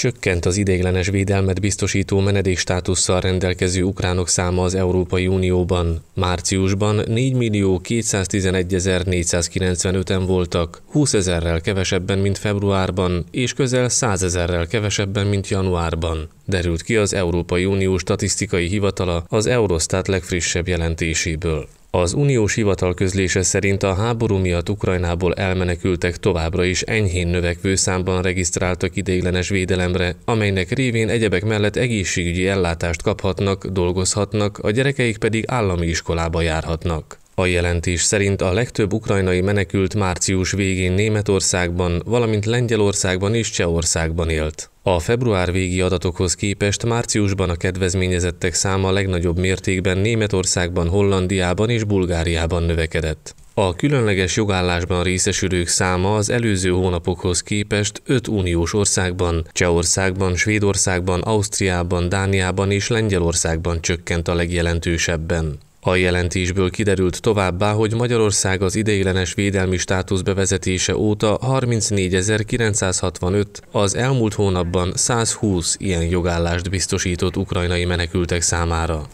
Csökkent az ideiglenes védelmet biztosító menedékstátusszal rendelkező ukránok száma az Európai Unióban. Márciusban 4211495 en voltak, 20 ezerrel kevesebben, mint februárban, és közel 100 ezerrel kevesebben, mint januárban. Derült ki az Európai Unió statisztikai hivatala az Eurostat legfrissebb jelentéséből. Az uniós hivatal közlése szerint a háború miatt Ukrajnából elmenekültek továbbra is enyhén növekvő számban regisztráltak ideiglenes védelemre, amelynek révén egyebek mellett egészségügyi ellátást kaphatnak, dolgozhatnak, a gyerekeik pedig állami iskolába járhatnak. A jelentés szerint a legtöbb ukrajnai menekült március végén Németországban, valamint Lengyelországban és Csehországban élt. A február végi adatokhoz képest márciusban a kedvezményezettek száma legnagyobb mértékben Németországban, Hollandiában és Bulgáriában növekedett. A különleges jogállásban részesülők száma az előző hónapokhoz képest öt uniós országban, Csehországban, Svédországban, Ausztriában, Dániában és Lengyelországban csökkent a legjelentősebben. A jelentésből kiderült továbbá, hogy Magyarország az ideiglenes védelmi státusz bevezetése óta 34.965, az elmúlt hónapban 120 ilyen jogállást biztosított ukrajnai menekültek számára.